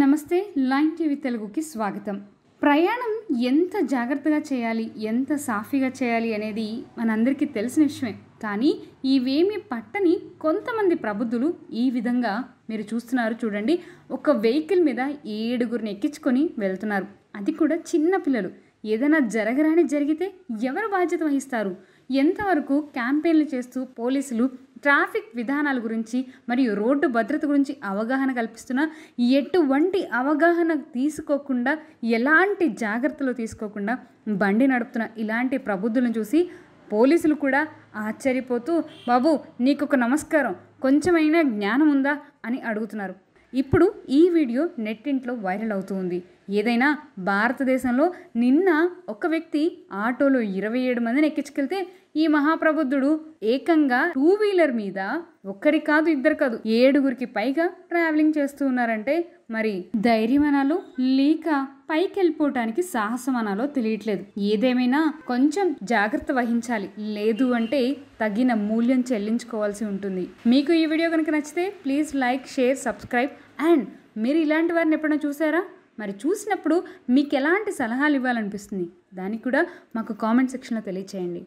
నమస్తే line TV తెలుగుకి స్వాగతం ప్రయాణం ఎంత జాగ్రత్తగా చేయాలి ఎంత సాఫీగా చేయాలి అనేది మనందరికీ తెలిసిన విషయమే కానీ ఇవేమి పట్టని కొంతమంది ప్రబుద్ధులు ఈ విధంగా మీరు చూస్తున్నారు చూడండి ఒక వెహికల్ మీద ఏడుగురిని ఎక్కించుకొని వెళ్తున్నారు అది కూడా చిన్న పిల్లలు ఏదైనా జరగరాని జరిగితే ఎవరు బాధ్యత వహిస్తారు ఎంతవరకు క్యాంపెయిన్లు చేస్తూ పోలీసులు ట్రాఫిక్ విధానాల గురించి మరియు రోడ్డు భద్రత గురించి అవగాహన కల్పిస్తున్నా ఎటువంటి అవగాహన తీసుకోకుండా ఎలాంటి జాగ్రత్తలు తీసుకోకుండా బండి నడుపుతున్న ఇలాంటి ప్రబుద్ధులను చూసి పోలీసులు కూడా ఆశ్చర్యపోతూ బాబు నీకు ఒక నమస్కారం కొంచెమైనా జ్ఞానం ఉందా అని అడుగుతున్నారు ఇప్పుడు ఈ వీడియో నెట్టింట్లో వైరల్ అవుతుంది ఏదైనా భారతదేశంలో నిన్న ఒక వ్యక్తి ఆటోలో ఇరవై ఏడు మందిని ఎక్కించుకెళ్తే ఈ మహాప్రబుద్ధుడు ఏకంగా టూ వీలర్ మీద ఒక్కరి కాదు ఇద్దరు కాదు ఏడుగురికి పైగా ట్రావెలింగ్ చేస్తూ ఉన్నారంటే మరి ధైర్యం అనాలో లేక పైకి వెళ్ళిపోవటానికి సాహసం అనాలో తెలియట్లేదు ఏదేమైనా కొంచెం జాగ్రత్త వహించాలి లేదు అంటే తగిన మూల్యం చెల్లించుకోవాల్సి ఉంటుంది మీకు ఈ వీడియో కనుక నచ్చితే please like share subscribe and మీరు ఇలాంటి వారిని ఎప్పుడైనా చూసారా మరి చూసినప్పుడు మీకు ఎలాంటి సలహాలు ఇవ్వాలనిపిస్తుంది దానికి కూడా మాకు కామెంట్ సెక్షన్లో తెలియచేయండి